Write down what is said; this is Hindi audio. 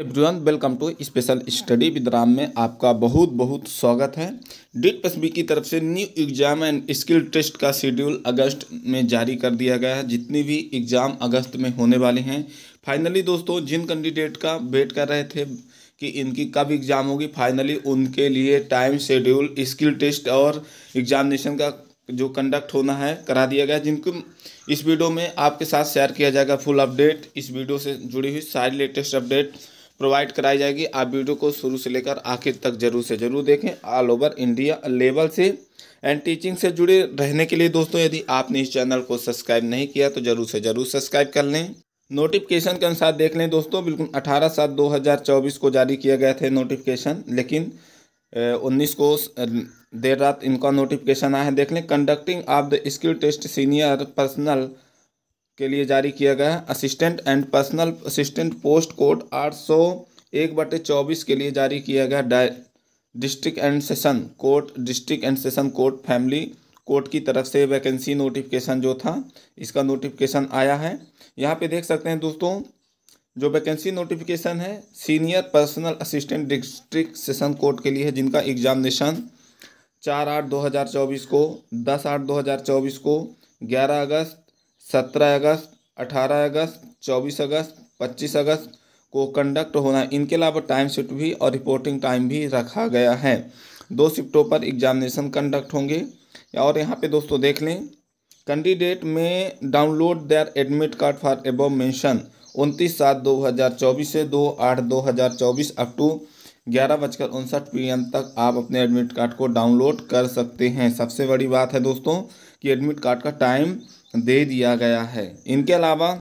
everyone welcome to special study with Ram में आपका बहुत बहुत स्वागत है डेट पसबी e की तरफ से new exam and skill test का शेड्यूल अगस्त में जारी कर दिया गया है जितनी भी एग्ज़ाम अगस्त में होने वाले हैं फाइनली दोस्तों जिन कैंडिडेट का वेट कर रहे थे कि इनकी कब एग्ज़ाम होगी फाइनली उनके लिए टाइम शेड्यूल स्किल टेस्ट और एग्ज़ामिनेशन का जो कंडक्ट होना है करा दिया गया जिनको इस वीडियो में आपके साथ शेयर किया जाएगा फुल अपडेट इस वीडियो से जुड़ी हुई सारी लेटेस्ट अपडेट प्रोवाइड कराई जाएगी आप वीडियो को शुरू से लेकर आखिर तक जरूर से जरूर देखें ऑल ओवर इंडिया लेवल से एंड टीचिंग से जुड़े रहने के लिए दोस्तों यदि आपने इस चैनल को सब्सक्राइब नहीं किया तो ज़रूर से ज़रूर सब्सक्राइब कर लें नोटिफिकेशन के अनुसार देख लें दोस्तों बिल्कुल 18 सात 2024 को जारी किया गया था नोटिफिकेशन लेकिन 19 को देर रात इनका नोटिफिकेशन आया है देख लें conducting of the skill test senior personal के लिए जारी किया गया है assistant and personal assistant post code आठ सौ एक बटे चौबीस के लिए जारी किया गया district and session court district and session court family court की तरफ से वैकेंसी नोटिफिकेशन जो था इसका नोटिफिकेशन आया है यहाँ पे देख सकते हैं दोस्तों जो वैकेंसी नोटिफिकेशन है senior personal assistant district session court के लिए है जिनका एग्जामिनेशन चार आठ दो हज़ार चौबीस को दस आठ दो हज़ार चौबीस को ग्यारह अगस्त सत्रह अगस्त अठारह अगस्त चौबीस अगस्त पच्चीस अगस्त को कंडक्ट होना इनके अलावा टाइम शिफ्ट भी और रिपोर्टिंग टाइम भी रखा गया है दो शिफ्टों पर एग्जामिनेशन कंडक्ट होंगे और यहाँ पे दोस्तों देख लें कैंडिडेट में download their admit card for above mention उनतीस सात दो हज़ार चौबीस से दो आठ दो हज़ार चौबीस अप टू ग्यारह बजकर उनसठ पी तक आप अपने एडमिट कार्ड को डाउनलोड कर सकते हैं सबसे बड़ी बात है दोस्तों कि एडमिट कार्ड का टाइम दे दिया गया है इनके अलावा